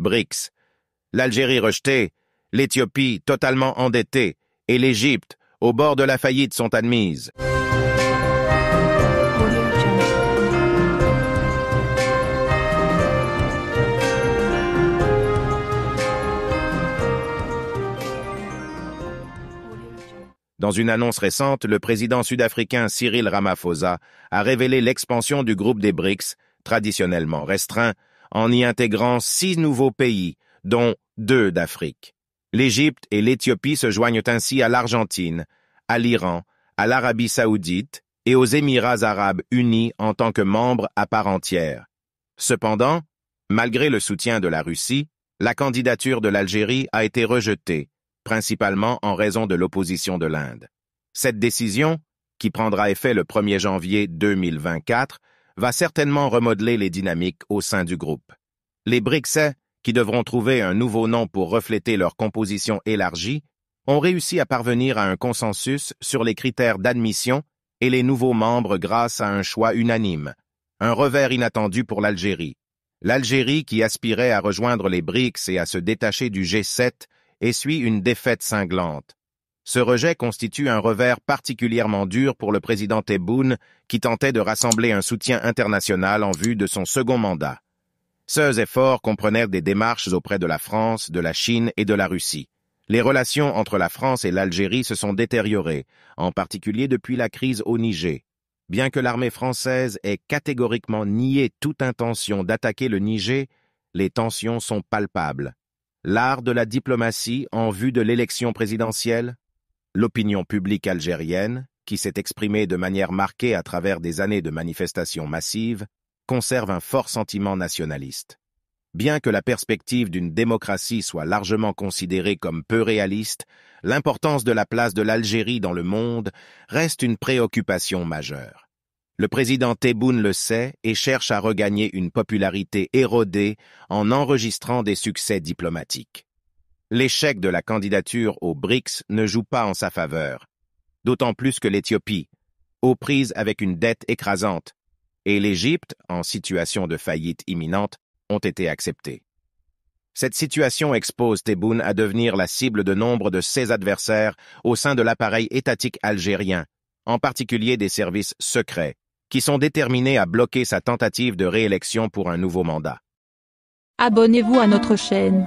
BRICS. L'Algérie rejetée, l'Éthiopie totalement endettée et l'Égypte au bord de la faillite sont admises. Dans une annonce récente, le président sud-africain Cyril Ramaphosa a révélé l'expansion du groupe des BRICS, traditionnellement restreint, en y intégrant six nouveaux pays, dont deux d'Afrique. L'Égypte et l'Éthiopie se joignent ainsi à l'Argentine, à l'Iran, à l'Arabie saoudite et aux Émirats arabes unis en tant que membres à part entière. Cependant, malgré le soutien de la Russie, la candidature de l'Algérie a été rejetée, principalement en raison de l'opposition de l'Inde. Cette décision, qui prendra effet le 1er janvier 2024, va certainement remodeler les dynamiques au sein du groupe. Les Brixais, qui devront trouver un nouveau nom pour refléter leur composition élargie, ont réussi à parvenir à un consensus sur les critères d'admission et les nouveaux membres grâce à un choix unanime. Un revers inattendu pour l'Algérie. L'Algérie, qui aspirait à rejoindre les BRICS et à se détacher du G7, essuie une défaite cinglante. Ce rejet constitue un revers particulièrement dur pour le président Tebboune, qui tentait de rassembler un soutien international en vue de son second mandat. Ceux efforts comprenaient des démarches auprès de la France, de la Chine et de la Russie. Les relations entre la France et l'Algérie se sont détériorées, en particulier depuis la crise au Niger. Bien que l'armée française ait catégoriquement nié toute intention d'attaquer le Niger, les tensions sont palpables. L'art de la diplomatie en vue de l'élection présidentielle l'opinion publique algérienne, qui s'est exprimée de manière marquée à travers des années de manifestations massives, conserve un fort sentiment nationaliste. Bien que la perspective d'une démocratie soit largement considérée comme peu réaliste, l'importance de la place de l'Algérie dans le monde reste une préoccupation majeure. Le président Tebboune le sait et cherche à regagner une popularité érodée en enregistrant des succès diplomatiques l'échec de la candidature aux BRICS ne joue pas en sa faveur, d'autant plus que l'Éthiopie, aux prises avec une dette écrasante, et l'Égypte, en situation de faillite imminente, ont été acceptées. Cette situation expose Tebboune à devenir la cible de nombre de ses adversaires au sein de l'appareil étatique algérien, en particulier des services secrets, qui sont déterminés à bloquer sa tentative de réélection pour un nouveau mandat. Abonnez-vous à notre chaîne.